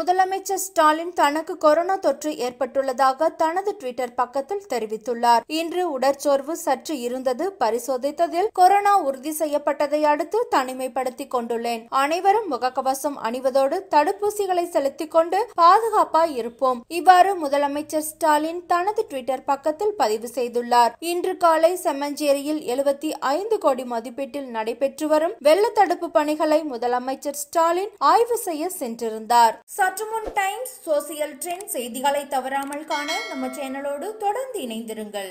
முதலமைச்சர் ஸ்டாலின் தனக்கு கொரோனா தொற்று ஏற்பட்டுள்ளதாக தனது ட்விட்டர் பக்கத்தில் தெரிவித்துள்ளார் இன்று உடற்சோர்வு சற்று இருந்தது பரிசோதித்ததில் கொரோனா உறுதி செய்யப்பட்டதை அடுத்து தனிமைப்படுத்திக் கொண்டுள்ளேன் அனைவரும் முகக்கவசம் அணிவதோடு தடுப்பூசிகளை செலுத்திக் கொண்டு பாதுகாப்பாய் இருப்போம் இவ்வாறு முதலமைச்சர் ஸ்டாலின் தனது ட்விட்டர் பக்கத்தில் பதிவு செய்துள்ளார் இன்று காலை செம்மஞ்சேரியில் எழுபத்தி ஐந்து கோடி மதிப்பீட்டில் நடைபெற்று வரும் வெள்ள தடுப்பு பணிகளை முதலமைச்சர் ஸ்டாலின் ஆய்வு செய்ய சென்றிருந்தார் மற்றும் டைம்ஸ் சோசியல் ட்ரெண்ட் செய்திகளை தவறாமல் காண நம்ம சேனலோடு தொடர்ந்து இணைந்திருங்கள்